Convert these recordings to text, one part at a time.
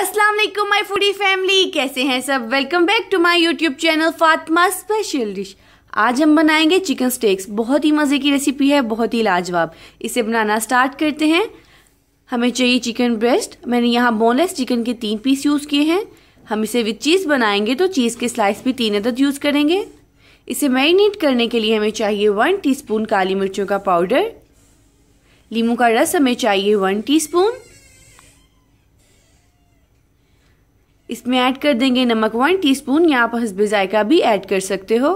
अस्सलाम वालेकुम my foodie family कैसे हैं सब welcome back to my YouTube channel Fatima special dish आज हम बनाएंगे चिकन स्टेक्स बहुत ही मज़े की रेसिपी है बहुत ही लाजवाब इसे बनाना स्टार्ट करते हैं हमें चाहिए चिकन ब्रेस्ट मैंने यहाँ बोनलेस चिकन के तीन पीस यूज़ किए हैं हम इसे विद चीज़ बनाएंगे तो चीज़ के स्लाइस भी तीन अदद यूज़ करेंगे इसे मैरिनेट करने के लिए हमें चाहिए वन टी काली मिर्चों का पाउडर लीमू का रस हमें चाहिए वन टी इसमें ऐड कर देंगे नमक वन टीस्पून या आप हसबे ज़ायका भी ऐड कर सकते हो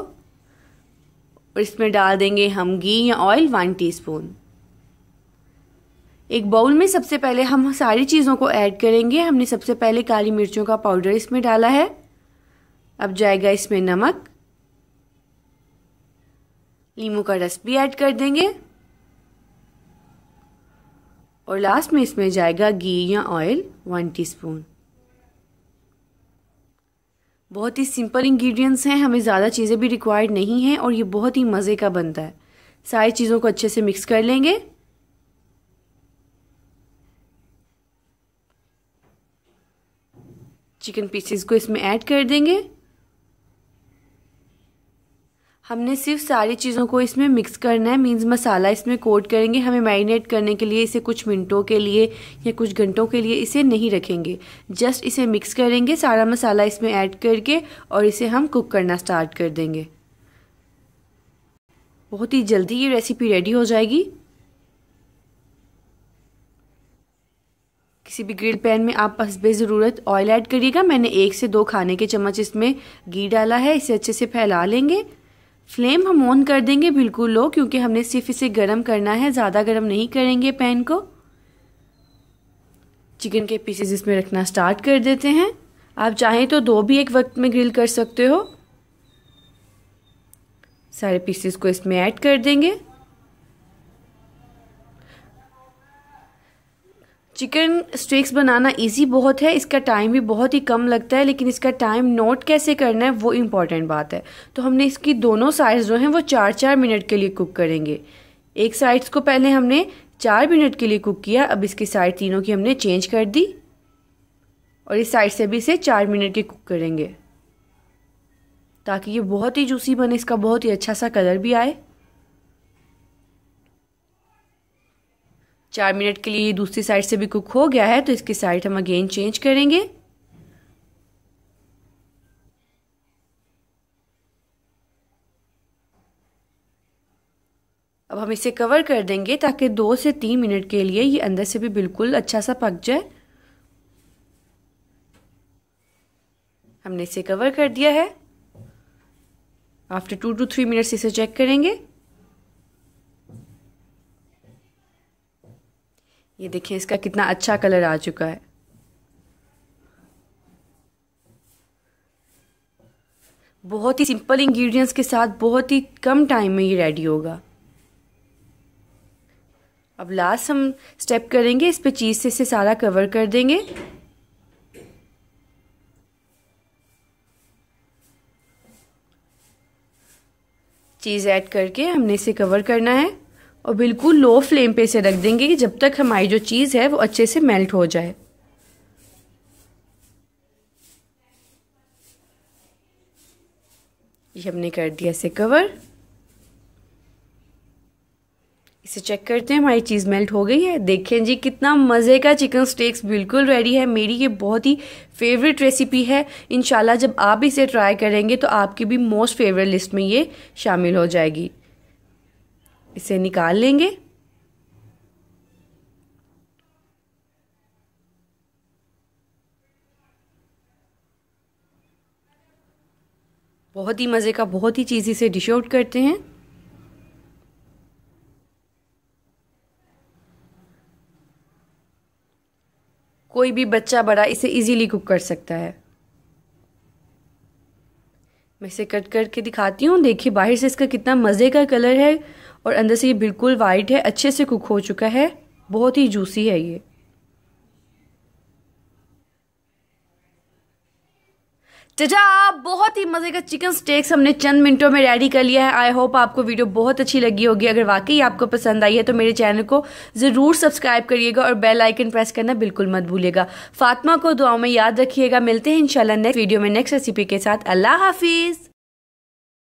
और इसमें डाल देंगे हम घी या ऑयल वन टीस्पून एक बाउल में सबसे पहले हम सारी चीज़ों को ऐड करेंगे हमने सबसे पहले काली मिर्चों का पाउडर इसमें डाला है अब जाएगा इसमें नमक नींबू का रस भी ऐड कर देंगे और लास्ट में इसमें जाएगा घी या ऑयल वन टीस्पून बहुत ही सिंपल इंग्रेडिएंट्स हैं हमें ज़्यादा चीज़ें भी रिक्वायर्ड नहीं हैं और ये बहुत ही मज़े का बनता है सारी चीज़ों को अच्छे से मिक्स कर लेंगे चिकन पीसेस को इसमें ऐड कर देंगे हमने सिर्फ सारी चीज़ों को इसमें मिक्स करना है मीन्स मसाला इसमें कोट करेंगे हमें मैरिनेट करने के लिए इसे कुछ मिनटों के लिए या कुछ घंटों के लिए इसे नहीं रखेंगे जस्ट इसे मिक्स करेंगे सारा मसाला इसमें ऐड करके और इसे हम कुक करना स्टार्ट कर देंगे बहुत ही जल्दी ये रेसिपी रेडी हो जाएगी किसी भी ग्रिल पैन में आप हसब ज़रूरत ऑयल ऐड करिएगा मैंने एक से दो खाने के चम्मच इसमें घी डाला है इसे अच्छे से फैला लेंगे फ्लेम हम ऑन कर देंगे बिल्कुल लो क्योंकि हमने सिर्फ इसे गर्म करना है ज़्यादा गर्म नहीं करेंगे पैन को चिकन के पीसेस इसमें रखना स्टार्ट कर देते हैं आप चाहें तो दो भी एक वक्त में ग्रिल कर सकते हो सारे पीसेस को इसमें ऐड कर देंगे चिकन स्टिक्स बनाना इजी बहुत है इसका टाइम भी बहुत ही कम लगता है लेकिन इसका टाइम नोट कैसे करना है वो इम्पॉर्टेंट बात है तो हमने इसकी दोनों साइड्स जो हैं वो चार चार मिनट के लिए कुक करेंगे एक साइड्स को पहले हमने चार मिनट के लिए कुक किया अब इसकी साइड तीनों की हमने चेंज कर दी और इस साइड से भी इसे चार मिनट के कुक करेंगे ताकि ये बहुत ही जूसी बने इसका बहुत ही अच्छा सा कलर भी आए चार मिनट के लिए दूसरी साइड से भी कुक हो गया है तो इसकी साइड हम अगेन चेंज करेंगे अब हम इसे कवर कर देंगे ताकि दो से तीन मिनट के लिए ये अंदर से भी बिल्कुल अच्छा सा पक जाए हमने इसे कवर कर दिया है after two two three minutes इसे चेक करेंगे ये देखिए इसका कितना अच्छा कलर आ चुका है बहुत ही सिंपल इंग्रेडिएंट्स के साथ बहुत ही कम टाइम में ये रेडी होगा अब लास्ट हम स्टेप करेंगे इस पे चीज़ से इसे सारा कवर कर देंगे चीज़ ऐड करके हमने इसे कवर करना है और बिल्कुल लो फ्लेम पे इसे रख देंगे कि जब तक हमारी जो चीज़ है वो अच्छे से मेल्ट हो जाए ये हमने कर दिया इसे कवर इसे चेक करते हैं हमारी चीज़ मेल्ट हो गई है देखें जी कितना मज़े का चिकन स्टेक्स बिल्कुल रेडी है मेरी ये बहुत ही फेवरेट रेसिपी है इन जब आप इसे ट्राई करेंगे तो आपकी भी मोस्ट फेवरेट लिस्ट में ये शामिल हो जाएगी इसे निकाल लेंगे बहुत ही मज़े का बहुत ही चीज़ी से डिश आउट करते हैं कोई भी बच्चा बड़ा इसे इजीली कुक कर सकता है मैं इसे कट करके दिखाती हूँ देखिए बाहर से इसका कितना मज़े का कलर है और अंदर से ये बिल्कुल वाइट है अच्छे से कुक हो चुका है बहुत ही जूसी है ये आप बहुत ही मज़े का चिकन स्टेक्स हमने चंद मिनटों में रेडी कर लिया है आई होप आपको वीडियो बहुत अच्छी लगी होगी अगर वाकई आपको पसंद आई है तो मेरे चैनल को ज़रूर सब्सक्राइब करिएगा और बेल आइकन प्रेस करना बिल्कुल मत भूलिएगा फातिमा को दुआओं में याद रखिएगा मिलते हैं इंशाल्लाह नेक्स्ट वीडियो में नेक्स्ट रेसिपी के साथ अल्लाह हाफिज़